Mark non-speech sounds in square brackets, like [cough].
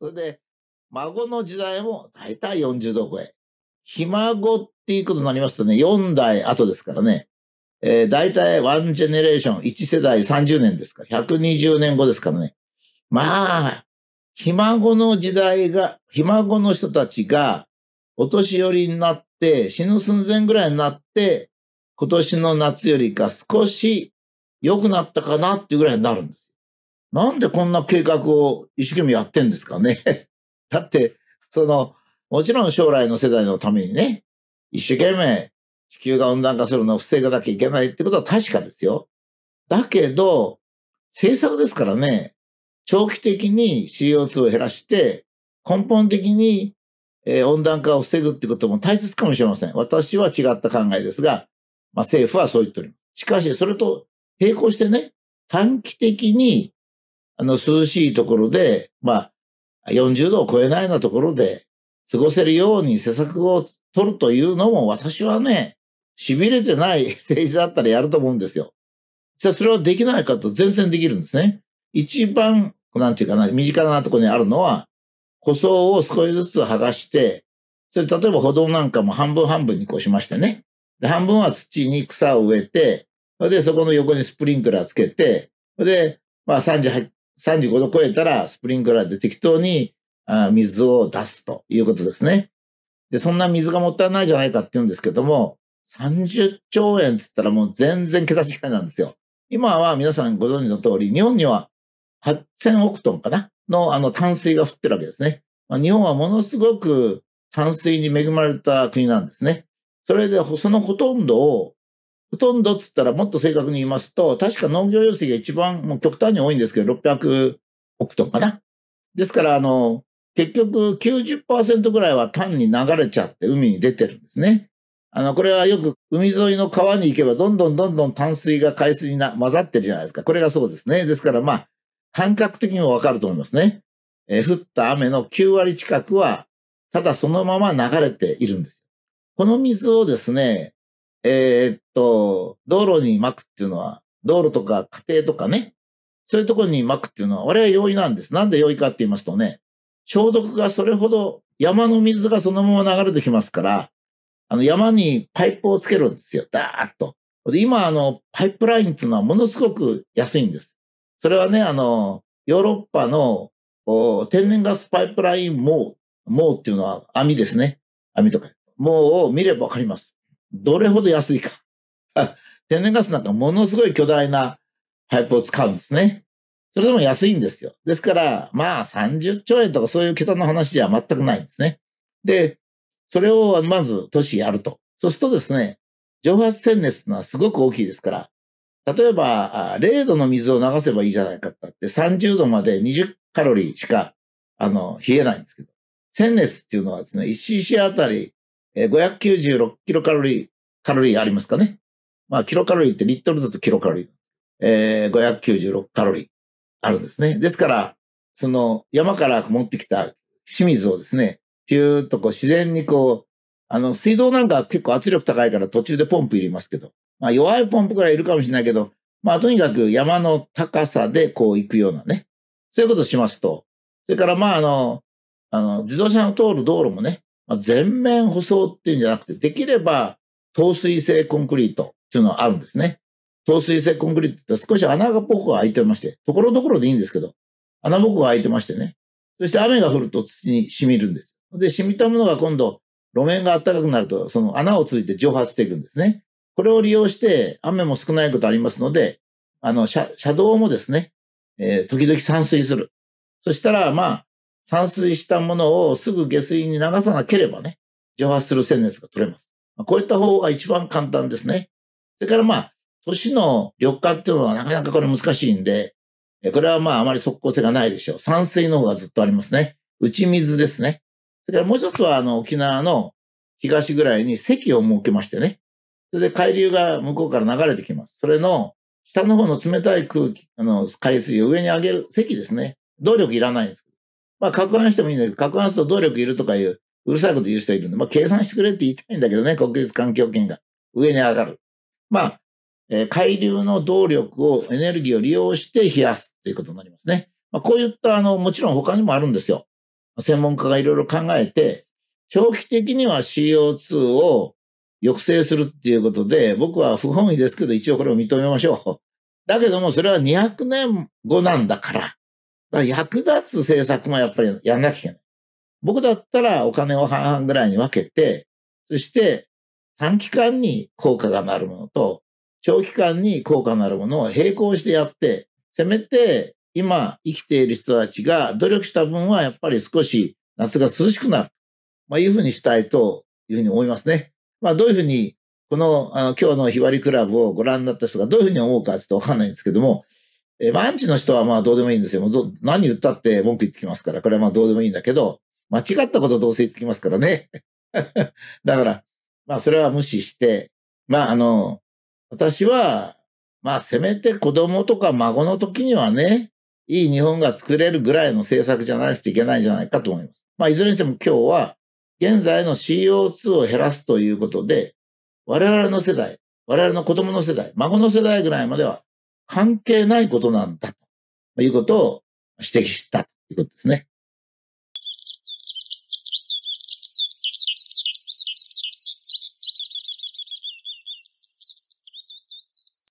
それで、孫の時代も大体40度超え。ひ孫っていうことになりますとね、4代後ですからね。えー、大体ワンジェネレーション、1世代30年ですから、120年後ですからね。まあ、ひ孫の時代が、ひ孫の人たちが、お年寄りになって、死ぬ寸前ぐらいになって、今年の夏よりか少し良くなったかなっていうぐらいになるんです。なんでこんな計画を一生懸命やってんですかね。[laughs] だって、その、もちろん将来の世代のためにね、一生懸命地球が温暖化するのを防がなきゃいけないってことは確かですよ。だけど、政策ですからね、長期的に CO2 を減らして、根本的に、え温暖化を防ぐってことも大切かもしれません。私は違った考えですが、まあ、政府はそう言っております。しかし、それと並行してね、短期的にあの、涼しいところで、まあ、40度を超えないようなところで過ごせるように施策を取るというのも、私はね、痺れてない [laughs] 政治だったらやると思うんですよ。じゃあそれはできないかと全然できるんですね。一番、なんていうかな、身近なところにあるのは、舗装を少しずつ剥がして、それ例えば歩道なんかも半分半分にこうしましてね。で、半分は土に草を植えて、で、そこの横にスプリンクラーつけて、で、まあ38 35度超えたらスプリンクラーで適当に水を出すということですね。で、そんな水がもったいないじゃないかって言うんですけども、30兆円って言ったらもう全然桁違いなんですよ。今は皆さんご存知の通り、日本には8000億トンかなのあの淡水が降ってるわけですね。まあ、日本はものすごく淡水に恵まれた国なんですね。それでそのほとんどをほとんどっつったらもっと正確に言いますと、確か農業用水が一番もう極端に多いんですけど、600億トンかな。ですから、あの、結局90%ぐらいは単に流れちゃって海に出てるんですね。あの、これはよく海沿いの川に行けばどんどんどんどん淡水が海水に混ざってるじゃないですか。これがそうですね。ですからまあ、感覚的にもわかると思いますね。えー、降った雨の9割近くは、ただそのまま流れているんです。この水をですね、えー、っと、道路に巻くっていうのは、道路とか家庭とかね、そういうところに巻くっていうのは、我々容易なんです。なんで容易かって言いますとね、消毒がそれほど山の水がそのまま流れてきますから、あの山にパイプをつけるんですよ。ダーッと。で、今、あの、パイプラインっていうのはものすごく安いんです。それはね、あの、ヨーロッパの天然ガスパイプライン網、網っていうのは網ですね。網とか。網を見ればわかります。どれほど安いか。[laughs] 天然ガスなんかものすごい巨大なパイプを使うんですね。それでも安いんですよ。ですから、まあ30兆円とかそういう桁の話じゃ全くないんですね。で、それをまず都市やると。そうするとですね、蒸発天熱のはすごく大きいですから、例えば0度の水を流せばいいじゃないかってって30度まで20カロリーしかあの冷えないんですけど、鮮熱っていうのはですね、1cc あたりえ596キロカロリー、カロリーありますかね。まあ、キロカロリーってリットルだとキロカロリー。えー、596カロリーあるんですね。ですから、その山から持ってきた清水をですね、ピューっとこう自然にこう、あの、水道なんか結構圧力高いから途中でポンプ入れますけど、まあ弱いポンプくらいいるかもしれないけど、まあとにかく山の高さでこう行くようなね、そういうことをしますと、それからまああの、あの、自動車の通る道路もね、まあ、全面舗装っていうんじゃなくて、できれば透水性コンクリートっていうのはあるんですね。透水性コンクリートって少し穴がぽく開いてまして、ところどころでいいんですけど、穴僕が開いてましてね。そして雨が降ると土に染みるんです。で、染みたものが今度、路面が暖かくなると、その穴をついて蒸発していくんですね。これを利用して、雨も少ないことありますので、あの、車車道もですね、えー、時々散水する。そしたら、まあ、散水したものをすぐ下水に流さなければね、蒸発する鮮熱が取れます。まあ、こういった方が一番簡単ですね。それからまあ、都市の緑化っていうのはなかなかこれ難しいんで、これはまああまり即効性がないでしょう。散水の方がずっとありますね。打ち水ですね。それからもう一つはあの沖縄の東ぐらいに堰を設けましてね。それで海流が向こうから流れてきます。それの下の方の冷たい空気、あの海水を上に上げる堰ですね。動力いらないんです。まあ、攪拌してもいいんだけど、攪拌すると動力いるとかいう、うるさいこと言う人いるんで、まあ、計算してくれって言いたいんだけどね、国立環境圏が上に上がる。まあ、えー、海流の動力を、エネルギーを利用して冷やすということになりますね。まあ、こういった、あの、もちろん他にもあるんですよ。専門家がいろいろ考えて、長期的には CO2 を抑制するっていうことで、僕は不本意ですけど、一応これを認めましょう。だけども、それは200年後なんだから、だ役立つ政策もやっぱりやんなきゃいけない。僕だったらお金を半々ぐらいに分けて、そして短期間に効果がなるものと、長期間に効果のあるものを並行してやって、せめて今生きている人たちが努力した分はやっぱり少し夏が涼しくなる。まあいうふうにしたいというふうに思いますね。まあどういうふうに、このあの今日の日割りクラブをご覧になった人がどういうふうに思うかちょっとわかんないんですけども、えー、まアンチの人はまあどうでもいいんですよ。何言ったって文句言ってきますから、これはまあどうでもいいんだけど、間違ったことどうせ言ってきますからね。[laughs] だから、まあそれは無視して、まああの、私は、まあせめて子供とか孫の時にはね、いい日本が作れるぐらいの政策じゃないといけないんじゃないかと思います。まあいずれにしても今日は、現在の CO2 を減らすということで、我々の世代、我々の子供の世代、孫の世代ぐらいまでは関係ないことなんだということを指摘したということですね。